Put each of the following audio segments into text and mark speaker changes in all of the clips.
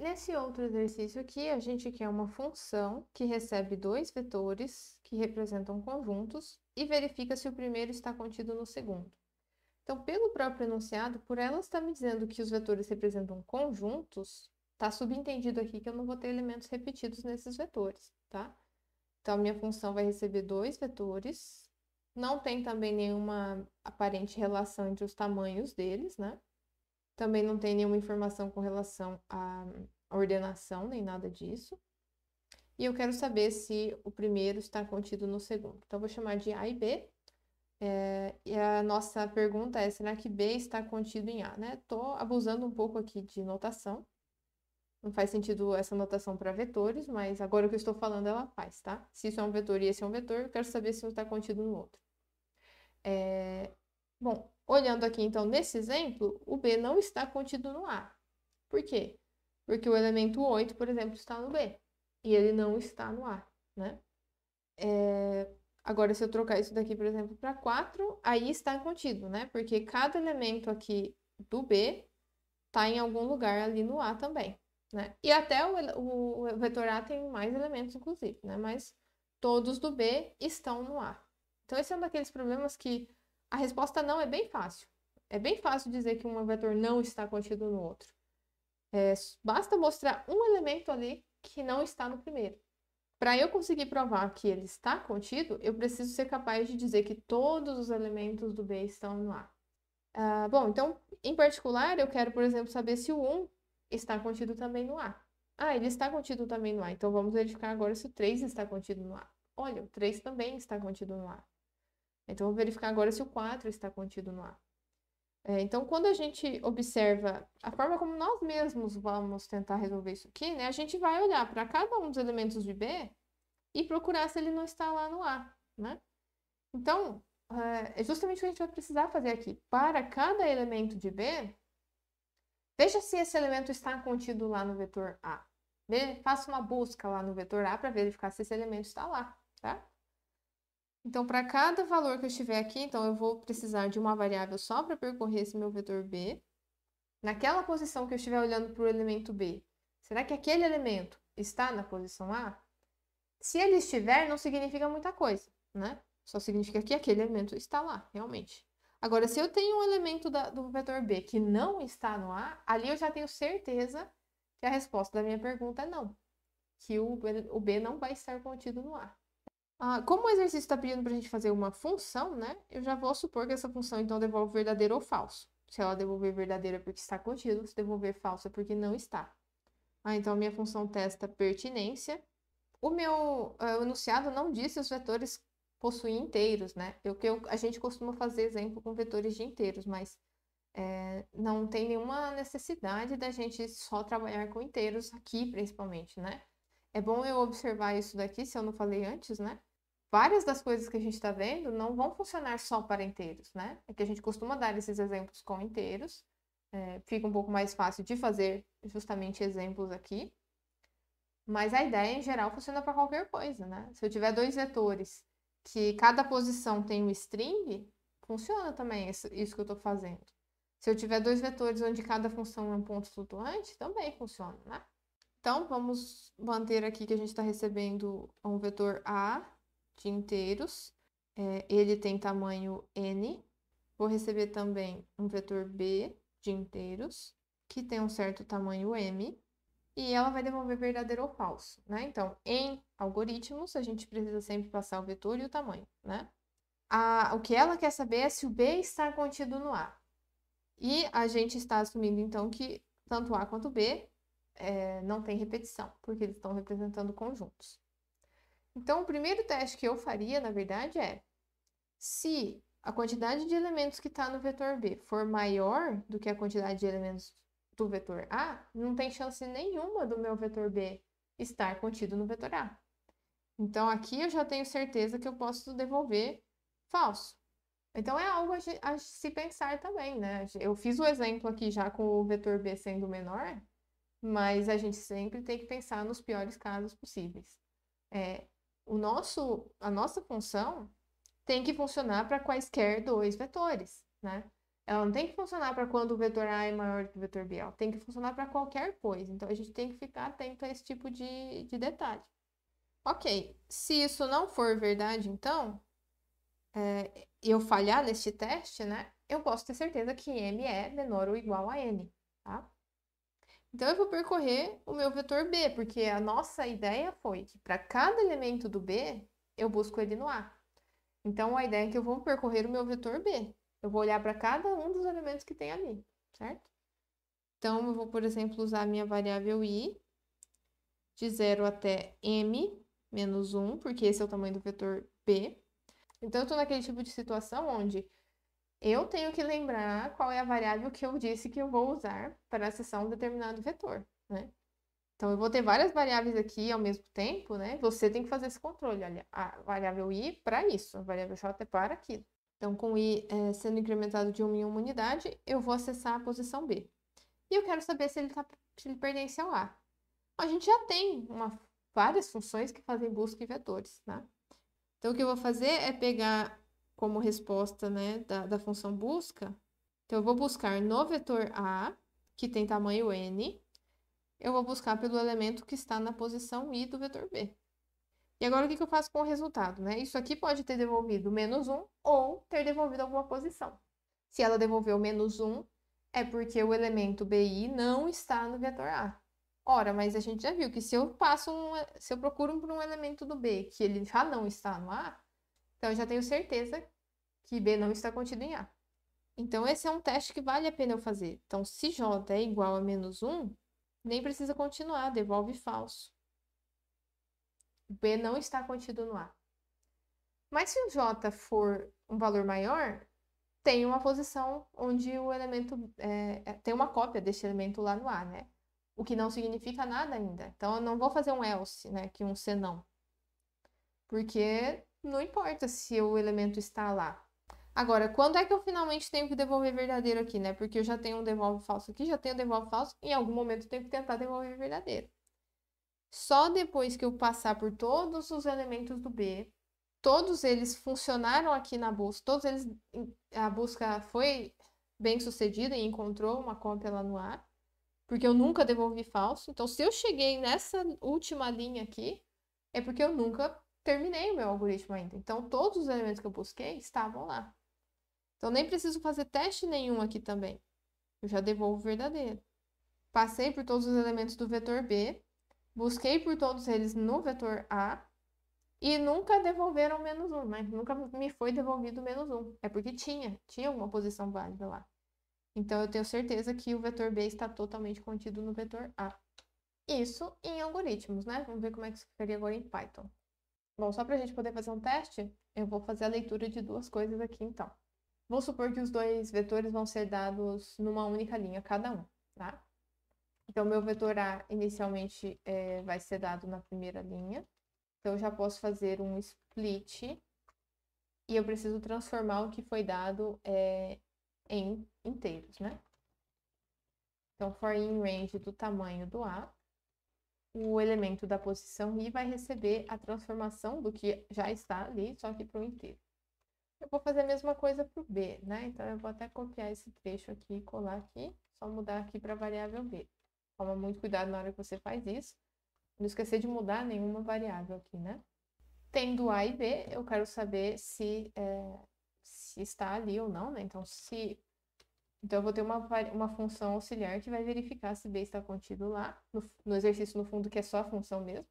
Speaker 1: Nesse outro exercício aqui, a gente quer uma função que recebe dois vetores que representam conjuntos e verifica se o primeiro está contido no segundo. Então, pelo próprio enunciado, por ela estar me dizendo que os vetores representam conjuntos, está subentendido aqui que eu não vou ter elementos repetidos nesses vetores, tá? Então, a minha função vai receber dois vetores, não tem também nenhuma aparente relação entre os tamanhos deles, né? Também não tem nenhuma informação com relação à ordenação, nem nada disso. E eu quero saber se o primeiro está contido no segundo. Então, vou chamar de A e B. É, e a nossa pergunta é: será que B está contido em A? Né? Tô abusando um pouco aqui de notação. Não faz sentido essa notação para vetores, mas agora que eu estou falando ela faz, tá? Se isso é um vetor e esse é um vetor, eu quero saber se um está contido no outro. É... Bom, Olhando aqui, então, nesse exemplo, o B não está contido no A. Por quê? Porque o elemento 8, por exemplo, está no B. E ele não está no A, né? É... Agora, se eu trocar isso daqui, por exemplo, para 4, aí está contido, né? Porque cada elemento aqui do B está em algum lugar ali no A também, né? E até o, o, vetor A tem mais elementos, inclusive, né? Mas todos do B estão no A. Então, esse é um daqueles problemas que a resposta não é bem fácil. É bem fácil dizer que um vetor não está contido no outro. É, basta mostrar um elemento ali que não está no primeiro. Para eu conseguir provar que ele está contido, eu preciso ser capaz de dizer que todos os elementos do B estão no A. Ah, bom, então, em particular, eu quero, por exemplo, saber se o 1 está contido também no A. Ah, ele está contido também no A. Então, vamos verificar agora se o 3 está contido no A. Olha, o 3 também está contido no A. Então, vou verificar agora se o 4 está contido no A. É, então, quando a gente observa a forma como nós mesmos vamos tentar resolver isso aqui, né, a gente vai olhar para cada um dos elementos de B e procurar se ele não está lá no A. Né? Então, é, é justamente o que a gente vai precisar fazer aqui. Para cada elemento de B, veja se esse elemento está contido lá no vetor A. Faça uma busca lá no vetor A para verificar se esse elemento está lá, tá? Então, para cada valor que eu estiver aqui, então eu vou precisar de uma variável só para percorrer esse meu vetor B. Naquela posição que eu estiver olhando para o elemento B, será que aquele elemento está na posição A? Se ele estiver, não significa muita coisa, né? Só significa que aquele elemento está lá, realmente. Agora, se eu tenho um elemento da, do vetor B que não está no A, ali eu já tenho certeza que a resposta da minha pergunta é não. Que o, o B não vai estar contido no A. Ah, como o exercício está pedindo para a gente fazer uma função, né? Eu já vou supor que essa função, então, devolve verdadeiro ou falso. Se ela devolver verdadeira é porque está contido, se devolver falsa é porque não está. Ah, então, minha função testa pertinência. O meu uh, enunciado não disse os vetores possuem inteiros, né? Eu, que eu, a gente costuma fazer exemplo com vetores de inteiros, mas é, não tem nenhuma necessidade da gente só trabalhar com inteiros aqui, principalmente, né? É bom eu observar isso daqui, se eu não falei antes, né? várias das coisas que a gente está vendo não vão funcionar só para inteiros, né? É que a gente costuma dar esses exemplos com inteiros, é, fica um pouco mais fácil de fazer justamente exemplos aqui, mas a ideia em geral funciona para qualquer coisa, né? Se eu tiver dois vetores que cada posição tem um string, funciona também isso que eu estou fazendo. Se eu tiver dois vetores onde cada função é um ponto flutuante, também funciona, né? Então, vamos manter aqui que a gente está recebendo um vetor A de inteiros, é, ele tem tamanho n. Vou receber também um vetor b de inteiros, que tem um certo tamanho m, e ela vai devolver verdadeiro ou falso, né? Então, em algoritmos, a gente precisa sempre passar o vetor e o tamanho, né? A, o que ela quer saber é se o B está contido no A. E a gente está assumindo, então, que tanto A quanto B é, não tem repetição, porque eles estão representando conjuntos. Então, o primeiro teste que eu faria, na verdade, é se a quantidade de elementos que está no vetor B for maior do que a quantidade de elementos do vetor A, não tem chance nenhuma do meu vetor B estar contido no vetor A. Então, aqui eu já tenho certeza que eu posso devolver falso. Então, é algo a se pensar também, né? Eu fiz o exemplo aqui já com o vetor B sendo menor, mas a gente sempre tem que pensar nos piores casos possíveis. É, o nosso, a nossa função tem que funcionar para quaisquer dois vetores, né? Ela não tem que funcionar para quando o vetor A é maior que o vetor B, ela tem que funcionar para qualquer coisa. Então, a gente tem que ficar atento a esse tipo de, de detalhe. Ok, se isso não for verdade, então, é, eu falhar neste teste, né? Eu posso ter certeza que M é menor ou igual a N, tá? Então, eu vou percorrer o meu vetor B, porque a nossa ideia foi que para cada elemento do B, eu busco ele no A. Então, a ideia é que eu vou percorrer o meu vetor B. Eu vou olhar para cada um dos elementos que tem ali, certo? Então, eu vou, por exemplo, usar a minha variável i de 0 até m menos 1, porque esse é o tamanho do vetor B. Então, eu estou naquele tipo de situação onde eu hum. tenho que lembrar qual é a variável que eu disse que eu vou usar para acessar um determinado vetor, né? Então, eu vou ter várias variáveis aqui ao mesmo tempo, né? Você tem que fazer esse controle, olha, a variável i para isso, a variável j é para aquilo. Então, com i é, sendo incrementado de 1 em 1 unidade, eu vou acessar a posição b. E eu quero saber se ele, tá, se ele pertence ao a. A gente já tem uma, várias funções que fazem busca em vetores, né? Então, o que eu vou fazer é pegar como resposta né, da, da função busca. Então, eu vou buscar no vetor A, que tem tamanho n, eu vou buscar pelo elemento que está na posição i do vetor B. E agora, o que, que eu faço com o resultado? Né? Isso aqui pode ter devolvido menos 1 ou ter devolvido alguma posição. Se ela devolveu menos 1, é porque o elemento BI não está no vetor A. Ora, mas a gente já viu que se eu passo um, se eu procuro por um elemento do B que ele já não está no A, então, eu já tenho certeza que B não está contido em A. Então, esse é um teste que vale a pena eu fazer. Então, se J é igual a menos 1, nem precisa continuar, devolve falso. B não está contido no A. Mas se o J for um valor maior, tem uma posição onde o elemento é, é tem uma cópia deste elemento lá no A, né? O que não significa nada ainda. Então eu não vou fazer um else, né? Que um senão. Porque não importa se o elemento está lá. Agora, quando é que eu finalmente tenho que devolver verdadeiro aqui, né? Porque eu já tenho um devolve falso aqui, já tenho um devolve falso, em algum momento eu tenho que tentar devolver verdadeiro. Só depois que eu passar por todos os elementos do B, todos eles funcionaram aqui na busca, todos eles a busca foi bem sucedida e encontrou uma cópia lá no A, porque eu nunca devolvi falso. Então, se eu cheguei nessa última linha aqui, é porque eu nunca terminei o meu algoritmo ainda. Então, todos os elementos que eu busquei estavam lá. Então, nem preciso fazer teste nenhum aqui também. Eu já devolvo o verdadeiro. Passei por todos os elementos do vetor B, busquei por todos eles no vetor A e nunca devolveram menos um, mas né? nunca me foi devolvido menos um. É porque tinha, tinha uma posição válida lá. Então, eu tenho certeza que o vetor B está totalmente contido no vetor A. Isso em algoritmos, né? Vamos ver como é que isso ficaria agora em Python. Bom, só para a gente poder fazer um teste, eu vou fazer a leitura de duas coisas aqui, então. Vou supor que os dois vetores vão ser dados numa única linha, cada um, tá? Então, meu vetor A inicialmente é, vai ser dado na primeira linha. Então, eu já posso fazer um split e eu preciso transformar o que foi dado é, em inteiros, né? Então, for in range do tamanho do A, o elemento da posição i vai receber a transformação do que já está ali, só que para o inteiro. Eu vou fazer a mesma coisa para o b, né? Então, eu vou até copiar esse trecho aqui e colar aqui, só mudar aqui para a variável b. Toma muito cuidado na hora que você faz isso, não esquecer de mudar nenhuma variável aqui, né? Tendo a e b, eu quero saber se, é, se está ali ou não, né? Então, se então, eu vou ter uma, uma função auxiliar que vai verificar se B está contido lá, no, no exercício no fundo, que é só a função mesmo.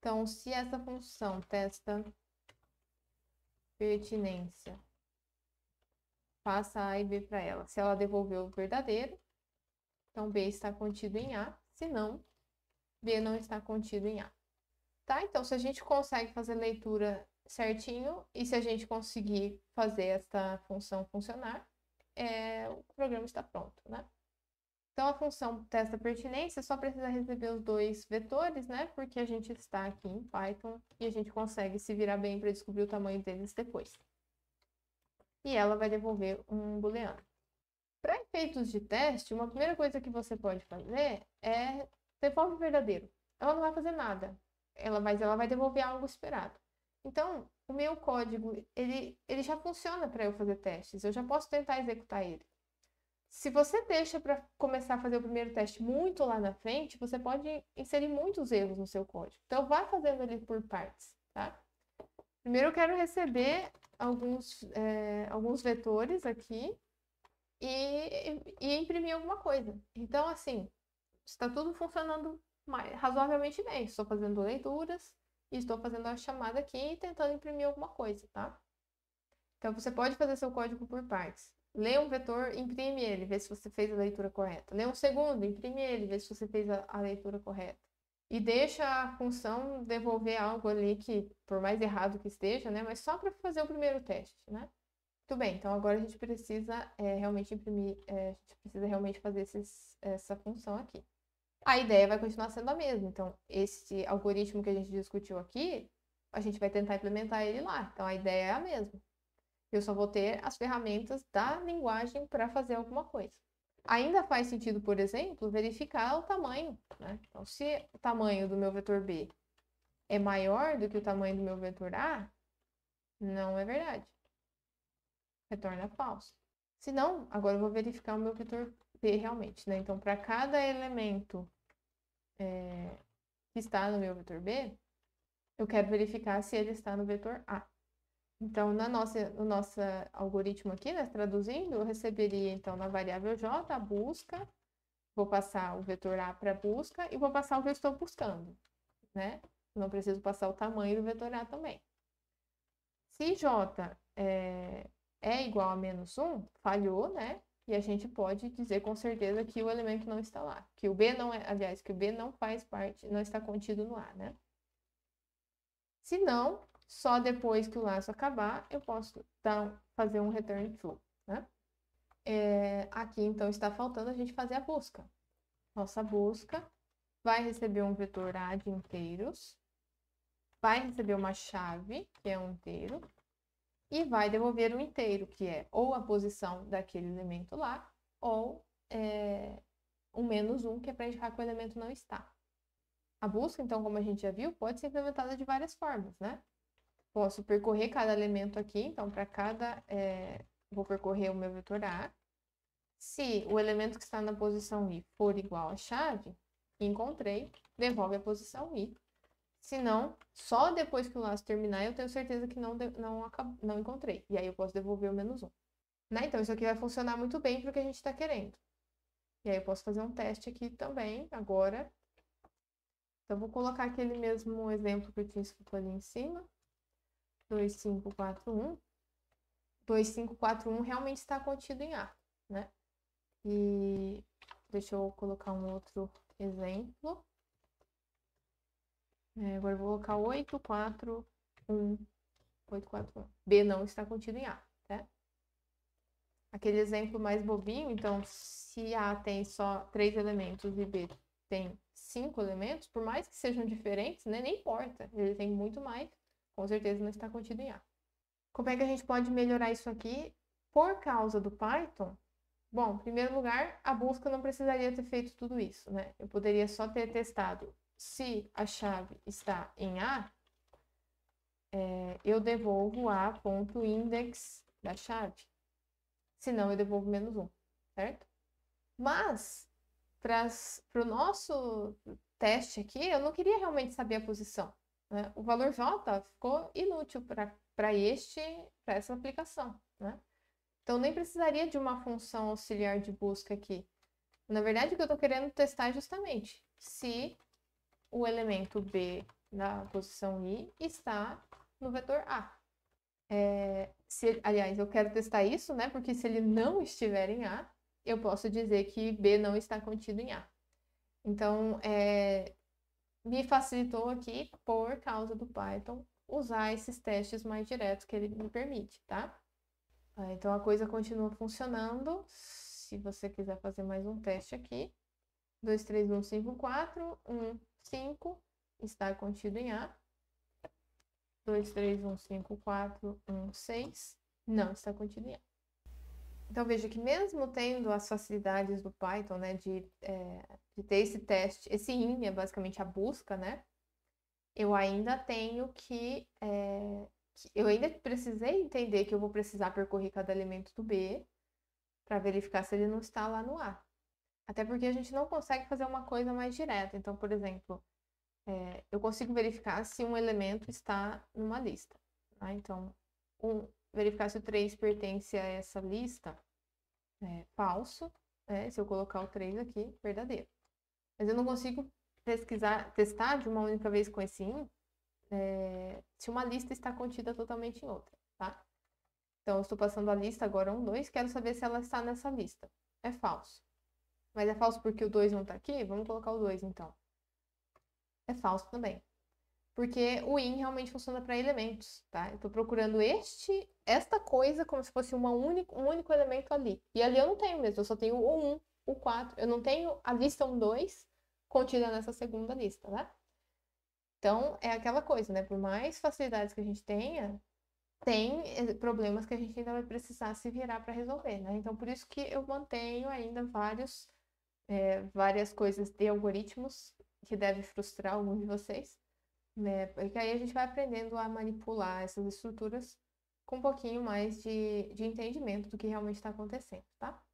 Speaker 1: Então, se essa função testa pertinência passa A e B para ela, se ela devolveu o verdadeiro, então B está contido em A, se não, B não está contido em A. Tá? Então, se a gente consegue fazer leitura certinho e se a gente conseguir fazer essa função funcionar, é, o programa está pronto, né? Então, a função testa pertinência só precisa receber os dois vetores, né? Porque a gente está aqui em Python e a gente consegue se virar bem para descobrir o tamanho deles depois. E ela vai devolver um booleano. Para efeitos de teste, uma primeira coisa que você pode fazer é o verdadeiro. Ela não vai fazer nada, ela, mas ela vai devolver algo esperado. Então, o meu código, ele, ele já funciona para eu fazer testes, eu já posso tentar executar ele. Se você deixa para começar a fazer o primeiro teste muito lá na frente, você pode inserir muitos erros no seu código. Então, vá fazendo ele por partes, tá? Primeiro eu quero receber alguns, é, alguns vetores aqui e, e imprimir alguma coisa. Então, assim, está tudo funcionando mais, razoavelmente bem. Estou fazendo leituras, estou fazendo a chamada aqui e tentando imprimir alguma coisa, tá? Então, você pode fazer seu código por partes. Lê um vetor, imprime ele, vê se você fez a leitura correta. Lê um segundo, imprime ele, vê se você fez a, a leitura correta. E deixa a função devolver algo ali que, por mais errado que esteja, né? Mas só para fazer o primeiro teste, né? Muito bem, então agora a gente precisa é, realmente imprimir, é, a gente precisa realmente fazer esses, essa função aqui a ideia vai continuar sendo a mesma. Então, esse algoritmo que a gente discutiu aqui, a gente vai tentar implementar ele lá. Então, a ideia é a mesma. Eu só vou ter as ferramentas da linguagem para fazer alguma coisa. Ainda faz sentido, por exemplo, verificar o tamanho. Né? Então, se o tamanho do meu vetor B é maior do que o tamanho do meu vetor A, não é verdade. Retorna falso. Se não, agora eu vou verificar o meu vetor B realmente. Né? Então, para cada elemento é, que está no meu vetor B, eu quero verificar se ele está no vetor A. Então, na nossa, no nosso algoritmo aqui, né, traduzindo, eu receberia, então, na variável J, a busca, vou passar o vetor A para busca e vou passar o que eu estou buscando, né? não preciso passar o tamanho do vetor A também. Se J é, é igual a menos 1, falhou, né? E a gente pode dizer com certeza que o elemento não está lá, que o B não é, aliás, que o B não faz parte, não está contido no A, né? Se não, só depois que o laço acabar, eu posso dar, fazer um return true, né? É, aqui, então, está faltando a gente fazer a busca. Nossa busca vai receber um vetor A de inteiros, vai receber uma chave, que é um inteiro, e vai devolver o inteiro, que é ou a posição daquele elemento lá, ou é, um menos um, que é para indicar que o elemento não está. A busca, então, como a gente já viu, pode ser implementada de várias formas, né? Posso percorrer cada elemento aqui, então, para cada. É, vou percorrer o meu vetor A. Se o elemento que está na posição I for igual à chave, encontrei, devolve a posição I Senão, só depois que o laço terminar, eu tenho certeza que não, não, não encontrei. E aí eu posso devolver o menos um. Né? Então, isso aqui vai funcionar muito bem para o que a gente está querendo. E aí eu posso fazer um teste aqui também, agora. Então, vou colocar aquele mesmo exemplo que eu tinha escrito ali em cima. 4, 1 realmente está contido em A, né? E deixa eu colocar um outro exemplo. É, agora eu vou colocar 8, 4, 1, 8, 4, 1. B não está contido em A, tá Aquele exemplo mais bobinho, então, se A tem só 3 elementos e B tem 5 elementos, por mais que sejam diferentes, né, nem importa. Ele tem muito mais, com certeza não está contido em A. Como é que a gente pode melhorar isso aqui por causa do Python? Bom, em primeiro lugar, a busca não precisaria ter feito tudo isso, né? Eu poderia só ter testado se a chave está em A, é, eu devolvo A ponto index da chave. Senão, eu devolvo menos 1, certo? Mas, para o nosso teste aqui, eu não queria realmente saber a posição. Né? O valor J ficou inútil para este para essa aplicação. Né? Então, nem precisaria de uma função auxiliar de busca aqui. Na verdade, o que eu estou querendo testar é justamente se o elemento B na posição i está no vetor A. É, se, aliás, eu quero testar isso, né? Porque se ele não estiver em A, eu posso dizer que B não está contido em A. Então, é, me facilitou aqui, por causa do Python, usar esses testes mais diretos que ele me permite, tá? É, então, a coisa continua funcionando. Se você quiser fazer mais um teste aqui. 2, 3, 1, 5, 4. 1, 5 está contido em A. 2, 3, 1, 5, 4, 1, 6 não está contido em A. Então veja que mesmo tendo as facilidades do Python, né, de, é, de ter esse teste, esse in é basicamente a busca, né? Eu ainda tenho que, é, que eu ainda precisei entender que eu vou precisar percorrer cada elemento do B para verificar se ele não está lá no A. Até porque a gente não consegue fazer uma coisa mais direta. Então, por exemplo, é, eu consigo verificar se um elemento está numa lista. Né? Então, um, verificar se o 3 pertence a essa lista é falso. Né? Se eu colocar o 3 aqui, verdadeiro. Mas eu não consigo pesquisar, testar de uma única vez com esse 1 é, se uma lista está contida totalmente em outra, tá? Então, eu estou passando a lista agora 1, 2, quero saber se ela está nessa lista. É falso. Mas é falso porque o 2 não está aqui? Vamos colocar o 2, então. É falso também. Porque o in realmente funciona para elementos, tá? Eu estou procurando este, esta coisa como se fosse uma única, um único elemento ali. E ali eu não tenho mesmo, eu só tenho o 1, o 4. Eu não tenho a lista 1, 2 contida nessa segunda lista, tá? Então, é aquela coisa, né? Por mais facilidades que a gente tenha, tem eh, problemas que a gente ainda vai precisar se virar para resolver, né? Então, por isso que eu mantenho ainda vários é, várias coisas de algoritmos que deve frustrar algum de vocês, né? Porque aí a gente vai aprendendo a manipular essas estruturas com um pouquinho mais de, de entendimento do que realmente está acontecendo, tá?